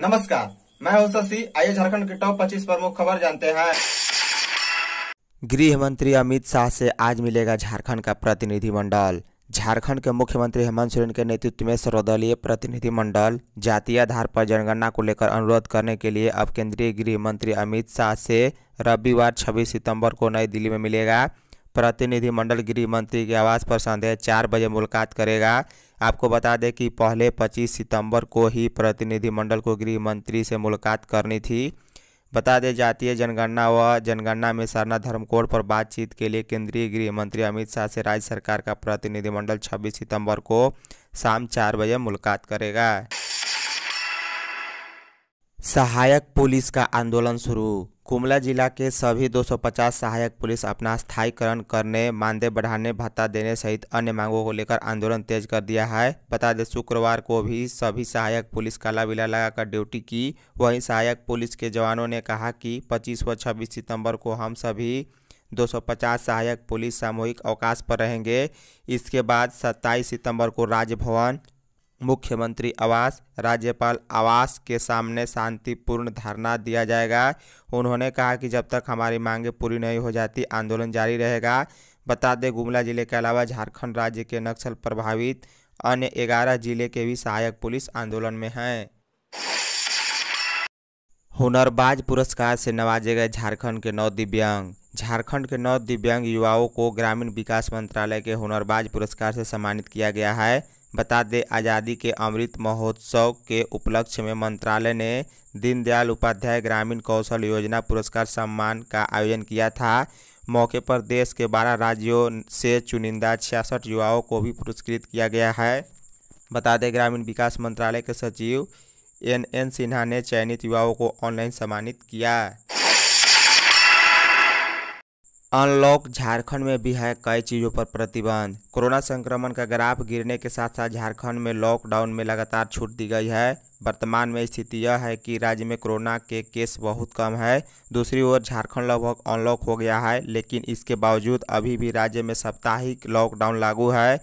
नमस्कार मैं हूं शशि आइए झारखंड के टॉप 25 प्रमुख खबर जानते हैं गृह मंत्री अमित शाह से आज मिलेगा झारखंड का प्रतिनिधिमंडल झारखंड के मुख्यमंत्री हेमंत सोरेन के नेतृत्व में सर्वदलीय प्रतिनिधिमंडल जातीय आधार पर जनगणना को लेकर अनुरोध करने के लिए अब केंद्रीय गृह मंत्री अमित शाह से रविवार 26 सितंबर को नई दिल्ली में मिलेगा प्रतिनिधिमंडल गृह मंत्री के आवास पर संध्या चार बजे मुलाकात करेगा आपको बता दें कि पहले 25 सितंबर को ही प्रतिनिधिमंडल को गृह मंत्री से मुलाकात करनी थी बता दें जातीय जनगणना व जनगणना में सरना धर्मकोड पर बातचीत के लिए केंद्रीय गृह मंत्री अमित शाह से राज्य सरकार का प्रतिनिधिमंडल छब्बीस सितम्बर को शाम चार बजे मुलाकात करेगा सहायक पुलिस का आंदोलन शुरू कुमला जिला के सभी 250 सहायक पुलिस अपना स्थायीकरण करने मानदेय बढ़ाने भत्ता देने सहित अन्य मांगों को लेकर आंदोलन तेज कर दिया है बता दें शुक्रवार को भी सभी सहायक पुलिस काला बिला लगाकर ड्यूटी की वहीं सहायक पुलिस के जवानों ने कहा कि 25 व 26 सितंबर को हम सभी 250 सहायक पुलिस सामूहिक अवकाश पर रहेंगे इसके बाद सत्ताईस सितंबर को राजभवन मुख्यमंत्री आवास राज्यपाल आवास के सामने शांतिपूर्ण धरना दिया जाएगा उन्होंने कहा कि जब तक हमारी मांगें पूरी नहीं हो जाती आंदोलन जारी रहेगा बता दें गुमला जिले के अलावा झारखंड राज्य के नक्सल प्रभावित अन्य ग्यारह जिले के भी सहायक पुलिस आंदोलन में हैं हुनरबाज पुरस्कार से नवाजे गए झारखंड के नौ दिव्यांग झारखंड के नौ दिव्यांग युवाओं को ग्रामीण विकास मंत्रालय के हुनरबाज पुरस्कार से सम्मानित किया गया है बता दें आज़ादी के अमृत महोत्सव के उपलक्ष्य में मंत्रालय ने दीनदयाल उपाध्याय ग्रामीण कौशल योजना पुरस्कार सम्मान का आयोजन किया था मौके पर देश के 12 राज्यों से चुनिंदा छियासठ युवाओं को भी पुरस्कृत किया गया है बता दें ग्रामीण विकास मंत्रालय के सचिव एन एन सिन्हा ने चयनित युवाओं को ऑनलाइन सम्मानित किया अनलॉक झारखंड में भी है कई चीज़ों पर प्रतिबंध कोरोना संक्रमण का ग्राफ गिरने के साथ साथ झारखंड में लॉकडाउन में लगातार छूट दी गई है वर्तमान में स्थिति यह है कि राज्य में कोरोना के केस बहुत कम है दूसरी ओर झारखंड लगभग अनलॉक हो गया है लेकिन इसके बावजूद अभी भी राज्य में साप्ताहिक लॉकडाउन लागू है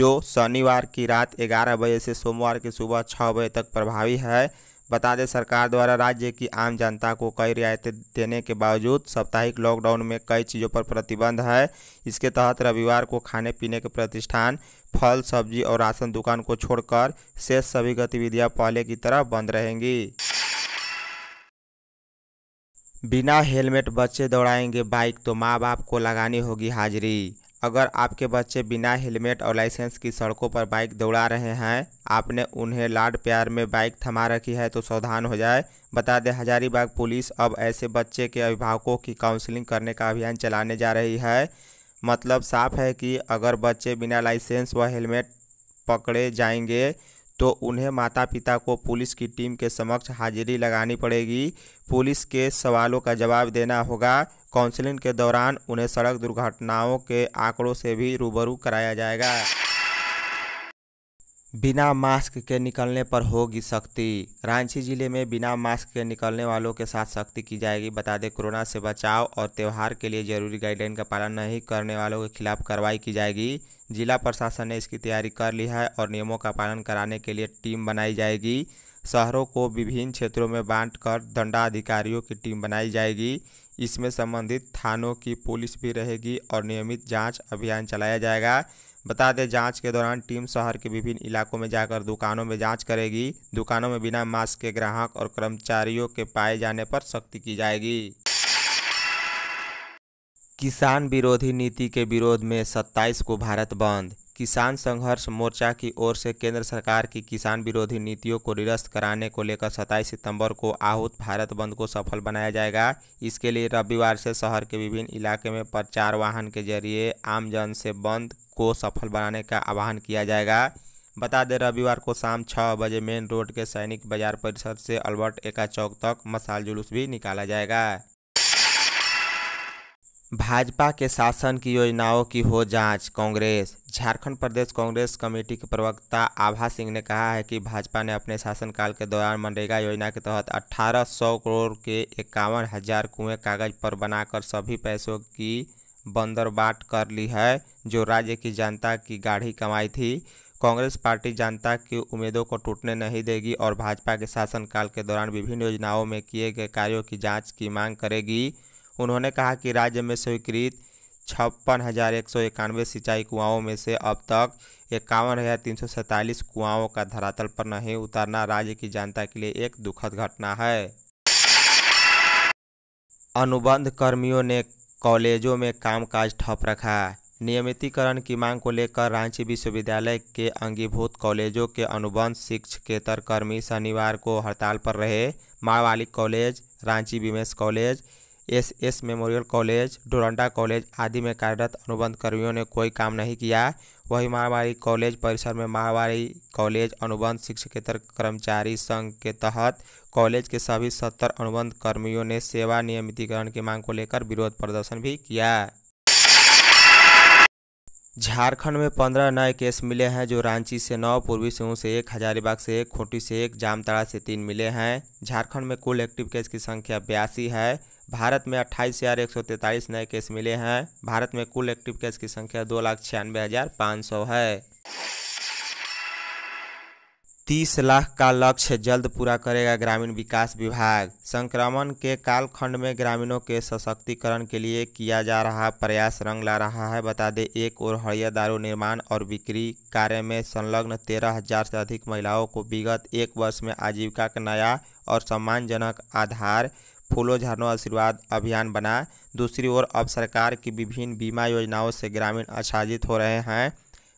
जो शनिवार की रात ग्यारह बजे से सोमवार की सुबह छः बजे तक प्रभावी है बता दें सरकार द्वारा राज्य की आम जनता को कई रियायतें देने के बावजूद साप्ताहिक लॉकडाउन में कई चीज़ों पर प्रतिबंध है इसके तहत रविवार को खाने पीने के प्रतिष्ठान फल सब्जी और राशन दुकान को छोड़कर शेष सभी गतिविधियां पहले की तरह बंद रहेंगी बिना हेलमेट बच्चे दौड़ाएंगे बाइक तो माँ बाप को लगानी होगी हाजिरी अगर आपके बच्चे बिना हेलमेट और लाइसेंस की सड़कों पर बाइक दौड़ा रहे हैं आपने उन्हें लाड प्यार में बाइक थमा रखी है तो सावधान हो जाए बता दें हजारीबाग पुलिस अब ऐसे बच्चे के अभिभावकों की काउंसलिंग करने का अभियान चलाने जा रही है मतलब साफ है कि अगर बच्चे बिना लाइसेंस व हेलमेट पकड़े जाएंगे तो उन्हें माता पिता को पुलिस की टीम के समक्ष हाजिरी लगानी पड़ेगी पुलिस के सवालों का जवाब देना होगा काउंसलिंग के दौरान उन्हें सड़क दुर्घटनाओं के आंकड़ों से भी रूबरू कराया जाएगा बिना मास्क के निकलने पर होगी सख्ती रांची जिले में बिना मास्क के निकलने वालों के साथ सख्ती की जाएगी बता दें कोरोना से बचाव और त्यौहार के लिए जरूरी गाइडलाइन का पालन नहीं करने वालों के खिलाफ कार्रवाई की जाएगी जिला प्रशासन ने इसकी तैयारी कर ली है और नियमों का पालन कराने के लिए टीम बनाई जाएगी शहरों को विभिन्न क्षेत्रों में बांट कर दंडाधिकारियों की टीम बनाई जाएगी इसमें संबंधित थानों की पुलिस भी रहेगी और नियमित जाँच अभियान चलाया जाएगा बता दें जांच के दौरान टीम शहर के विभिन्न इलाकों में जाकर दुकानों में जांच करेगी दुकानों में बिना मास्क के ग्राहक और कर्मचारियों के पाए जाने पर सख्ती की जाएगी किसान विरोधी नीति के विरोध में 27 को भारत बंद किसान संघर्ष मोर्चा की ओर से केंद्र सरकार की किसान विरोधी नीतियों को निरस्त कराने को लेकर 27 सितंबर को आहूत भारत बंद को सफल बनाया जाएगा इसके लिए रविवार से शहर के विभिन्न इलाके में प्रचार वाहन के जरिए आमजन से बंद को सफल बनाने का आह्वान किया जाएगा बता दें रविवार को शाम छः बजे मेन रोड के सैनिक बाजार परिसर से अल्बर्ट एका चौक तक मसाल जुलूस भी निकाला जाएगा भाजपा के शासन की योजनाओं की हो जांच कांग्रेस झारखंड प्रदेश कांग्रेस कमेटी के प्रवक्ता आभा सिंह ने कहा है कि भाजपा ने अपने शासनकाल के दौरान मनरेगा योजना के तहत 1800 करोड़ के इक्यावन हजार कुएँ कागज पर बनाकर सभी पैसों की बंदरबाट कर ली है जो राज्य की जनता की गाढ़ी कमाई थी कांग्रेस पार्टी जनता की उम्मीदों को टूटने नहीं देगी और भाजपा के शासनकाल के दौरान विभिन्न योजनाओं में किए गए कार्यों की जाँच की मांग करेगी उन्होंने कहा कि राज्य में स्वीकृत छप्पन हज़ार एक सौ इक्यानवे सिंचाई कुआओं में से अब तक इक्यावन हज़ार तीन सौ सैंतालीस कुआओं का धरातल पर नहीं उतरना राज्य की जनता के लिए एक दुखद घटना है अनुबंध कर्मियों ने कॉलेजों में कामकाज ठप रखा नियमितीकरण की मांग को लेकर रांची विश्वविद्यालय के अंगीभूत कॉलेजों के अनुबंध शिक्षकेतर कर्मी शनिवार को हड़ताल पर रहे Marwari college Ranchi women's college S S memorial college Doranda college आदि में कार्यरत अनुबंध कर्मियों ने कोई काम नहीं किया वही माहवारी कॉलेज परिसर में माहवारी कॉलेज अनुबंध शिक्षकेतर कर्मचारी संघ के तहत कॉलेज के सभी सत्तर अनुबंध कर्मियों ने सेवा नियमितीकरण की मांग को लेकर विरोध प्रदर्शन भी किया झारखंड में पंद्रह नए केस मिले हैं जो रांची से नौ पूर्वी सिंह से एक हजारीबाग से एक खूंटी से एक जामताड़ा से तीन मिले हैं झारखंड में कुल एक्टिव केस की संख्या बयासी है भारत में अट्ठाईस हज़ार एक सौ नए केस मिले हैं भारत में कुल एक्टिव केस की संख्या दो लाख छियानवे हज़ार पाँच सौ है तीस लाख का लक्ष्य जल्द पूरा करेगा ग्रामीण विकास विभाग संक्रमण के कालखंड में ग्रामीणों के सशक्तिकरण के लिए किया जा रहा प्रयास रंग ला रहा है बता दें एक और हड़िया दारू निर्माण और बिक्री कार्य में संलग्न तेरह हजार से अधिक महिलाओं को विगत एक वर्ष में आजीविका का नया और सम्मानजनक आधार फूलो झरनों आशीर्वाद अभियान बना दूसरी ओर अब सरकार की विभिन्न बीमा योजनाओं से ग्रामीण आच्छादित हो रहे हैं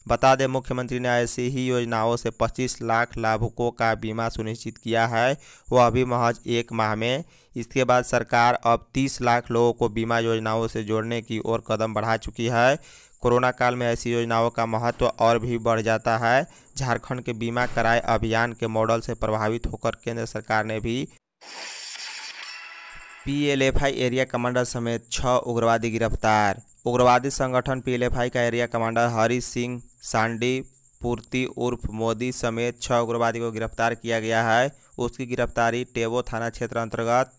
बता दें मुख्यमंत्री ने ऐसी ही योजनाओं से 25 लाख लाभुकों का बीमा सुनिश्चित किया है वह अभी महज एक माह में इसके बाद सरकार अब 30 लाख लोगों को बीमा योजनाओं से जोड़ने की ओर कदम बढ़ा चुकी है कोरोना काल में ऐसी योजनाओं का महत्व और भी बढ़ जाता है झारखंड के बीमा कराए अभियान के मॉडल से प्रभावित होकर केंद्र सरकार ने भी पीएलएफआई एरिया कमांडर समेत छः उग्रवादी गिरफ्तार उग्रवादी संगठन पीएलएफआई का एरिया कमांडर हरि सिंह सांडी पूर्ति उर्फ मोदी समेत छह उग्रवादी को गिरफ्तार किया गया है उसकी गिरफ्तारी टेबो थाना क्षेत्र अंतर्गत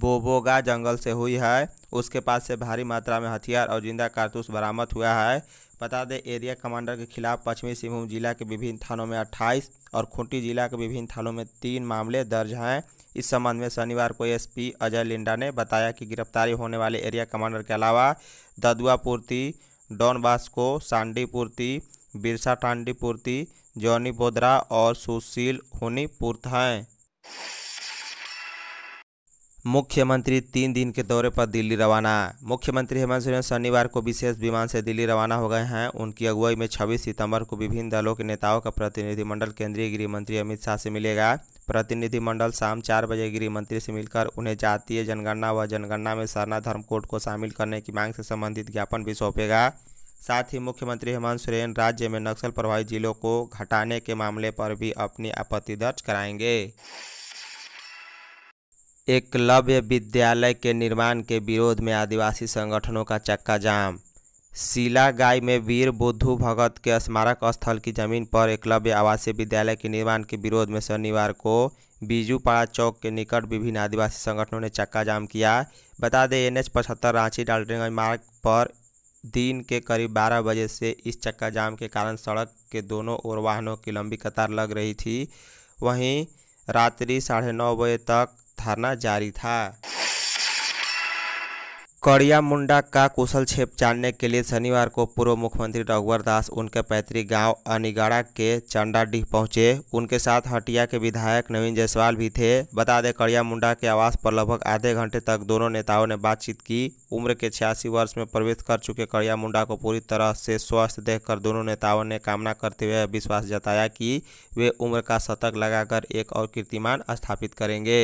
बोबोगा जंगल से हुई है उसके पास से भारी मात्रा में हथियार और जिंदा कारतूस बरामद हुआ है बता दें एरिया कमांडर के खिलाफ पश्चिमी सिंहभूम जिला के विभिन्न थानों में 28 और खूंटी जिला के विभिन्न थानों में तीन मामले दर्ज हैं इस संबंध में शनिवार को एसपी अजय लिंडा ने बताया कि गिरफ्तारी होने वाले एरिया कमांडर के अलावा ददुआ पूर्ति डॉन बास्को सांडी पूर्ति बिरसा टांडी पूर्ति जॉनी बोदरा और सुशील होनीपूर्त पूर्त हैं मुख्यमंत्री तीन दिन के दौरे पर दिल्ली रवाना मुख्यमंत्री हेमंत सोरेन शनिवार को विशेष विमान से दिल्ली रवाना हो गए हैं उनकी अगुवाई में 26 सितंबर को विभिन्न दलों के नेताओं का प्रतिनिधिमंडल केंद्रीय गृह मंत्री अमित शाह से मिलेगा प्रतिनिधिमंडल शाम चार बजे गृह मंत्री से मिलकर उन्हें जातीय जनगणना व जनगणना में सरना धर्म कोड को शामिल करने की मांग से संबंधित ज्ञापन भी सौंपेगा साथ ही मुख्यमंत्री हेमंत सोरेन राज्य में नक्सल प्रभावित जिलों को घटाने के मामले पर भी अपनी आपत्ति दर्ज कराएंगे एकलव्य विद्यालय के निर्माण के विरोध में आदिवासी संगठनों का चक्का जाम गाय में वीर बुद्धू भगत के स्मारक स्थल की जमीन पर एकलव्य आवासीय विद्यालय के निर्माण के विरोध में शनिवार को बीजूपाड़ा चौक के निकट विभिन्न आदिवासी संगठनों ने चक्का जाम किया बता दें एन एच पचहत्तर रांची डाल्टनगंज मार्ग पर दिन के करीब बारह बजे से इस चक्का जाम के कारण सड़क के दोनों ओर वाहनों की लंबी कतार लग रही थी वहीं रात्रि साढ़े नौ बजे तक धरना जारी था कड़िया मुंडा का कुशल छेप जानने के लिए शनिवार को पूर्व मुख्यमंत्री रघुवर दास उनके पैतृक गांव अनिगाड़ा के चंडाडीह पहुंचे उनके साथ हटिया के विधायक नवीन जायसवाल भी थे बता दें कड़िया मुंडा के आवास पर लगभग आधे घंटे तक दोनों नेताओं ने बातचीत की उम्र के छियासी वर्ष में प्रवेश कर चुके कड़िया मुंडा को पूरी तरह से स्वस्थ देखकर दोनों नेताओं ने कामना करते हुए विश्वास जताया कि वे उम्र का शतक लगाकर एक और कीर्तिमान स्थापित करेंगे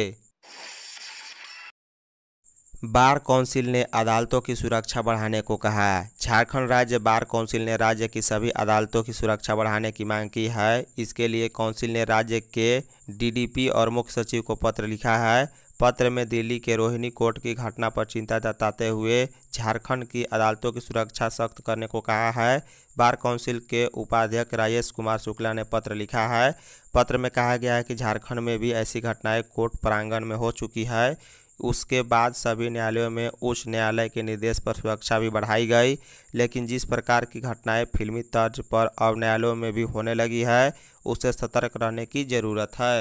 बार काउंसिल ने अदालतों की सुरक्षा बढ़ाने को कहा झारखंड राज्य बार काउंसिल ने राज्य की सभी अदालतों की सुरक्षा बढ़ाने की मांग की है इसके लिए काउंसिल ने राज्य के डीडीपी और मुख्य सचिव को पत्र लिखा है पत्र में दिल्ली के रोहिणी कोर्ट की घटना पर चिंता जताते हुए झारखंड की अदालतों की सुरक्षा सख्त करने को कहा है बार काउंसिल के उपाध्यक्ष राजेश कुमार शुक्ला ने पत्र लिखा है पत्र में कहा गया है कि झारखंड में भी ऐसी घटनाएं कोर्ट प्रांगण में हो चुकी है उसके बाद सभी न्यायालयों में उच्च न्यायालय के निर्देश पर सुरक्षा भी बढ़ाई गई लेकिन जिस प्रकार की घटनाएं फिल्मी तर्ज पर अब न्यायालयों में भी होने लगी है उसे सतर्क रहने की ज़रूरत है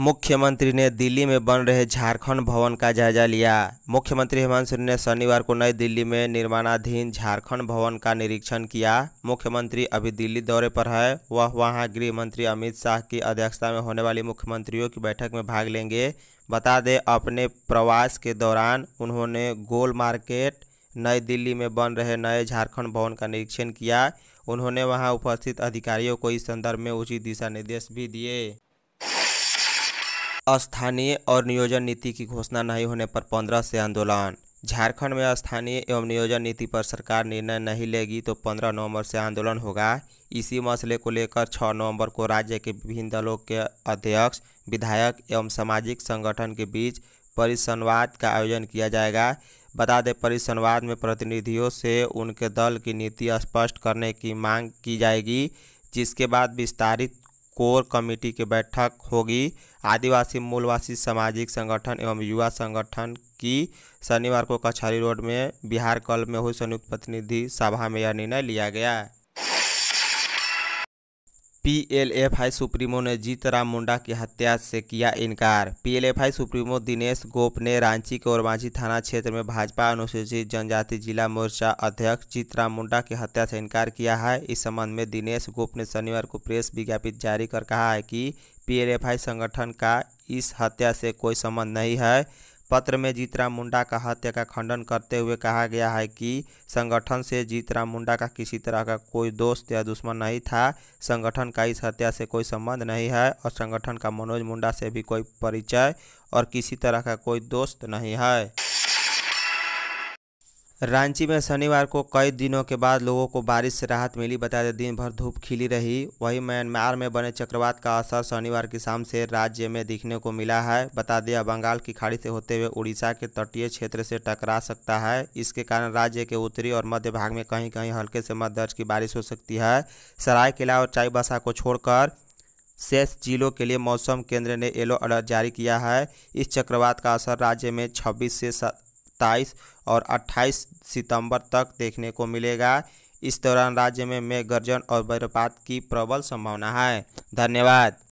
मुख्यमंत्री ने दिल्ली में बन रहे झारखंड भवन का जायजा लिया मुख्यमंत्री हेमंत सोरेन ने शनिवार को नई दिल्ली में निर्माणाधीन झारखंड भवन का निरीक्षण किया मुख्यमंत्री अभी दिल्ली दौरे पर है वह वहां गृह मंत्री अमित शाह की अध्यक्षता में होने वाली मुख्यमंत्रियों की बैठक में भाग लेंगे बता दें अपने प्रवास के दौरान उन्होंने गोल मार्केट नई दिल्ली में बन रहे नए झारखंड भवन का निरीक्षण किया उन्होंने वहाँ उपस्थित अधिकारियों को इस संदर्भ में उचित दिशा निर्देश भी दिए स्थानीय और नियोजन नीति की घोषणा नहीं होने पर पंद्रह से आंदोलन झारखंड में स्थानीय एवं नियोजन नीति पर सरकार निर्णय नहीं लेगी तो 15 नवंबर से आंदोलन होगा इसी मसले को लेकर 6 नवंबर को राज्य के विभिन्न दलों के अध्यक्ष विधायक एवं सामाजिक संगठन के बीच परिसंवाद का आयोजन किया जाएगा बता दें परिसंवाद में प्रतिनिधियों से उनके दल की नीति स्पष्ट करने की मांग की जाएगी जिसके बाद विस्तारित कोर कमेटी की बैठक होगी आदिवासी मूलवासी सामाजिक संगठन एवं युवा संगठन की शनिवार को कछहरी रोड में बिहार कल में हुई संयुक्त प्रतिनिधि सभा में यह निर्णय लिया गया पीएलएफआई सुप्रीमो ने जीतराम मुंडा की हत्या से किया इनकार पीएलएफआई सुप्रीमो दिनेश गोप ने रांची के ओरमांझी थाना क्षेत्र में भाजपा अनुसूचित जनजाति जिला मोर्चा अध्यक्ष जीतराम मुंडा की हत्या से इनकार किया है इस संबंध में दिनेश गोप ने शनिवार को प्रेस विज्ञापित जारी कर कहा है कि पीएलएफआई संगठन का इस हत्या से कोई संबंध नहीं है पत्र में जीतराम मुंडा का हत्या का खंडन करते हुए कहा गया है कि संगठन से जीतराम मुंडा का किसी तरह का कोई दोस्त या दुश्मन नहीं था संगठन का इस हत्या से कोई संबंध नहीं है और संगठन का मनोज मुंडा से भी कोई परिचय और किसी तरह का कोई दोस्त नहीं है रांची में शनिवार को कई दिनों के बाद लोगों को बारिश से राहत मिली बताया दिन भर धूप खिली रही वहीं म्यांमार में बने चक्रवात का असर शनिवार की शाम से राज्य में दिखने को मिला है बता दिया बंगाल की खाड़ी से होते हुए उड़ीसा के तटीय क्षेत्र से टकरा सकता है इसके कारण राज्य के उत्तरी और मध्य भाग में कहीं कहीं हल्के से मध्य दर्ज की बारिश हो सकती है किला और चाईबासा को छोड़कर शेष जिलों के लिए मौसम केंद्र ने येलो अलर्ट जारी किया है इस चक्रवात का असर राज्य में छब्बीस से सत्ताईस और अट्ठाईस सितंबर तक देखने को मिलेगा इस दौरान राज्य में मेघ गर्जन और वज्रपात की प्रबल संभावना है धन्यवाद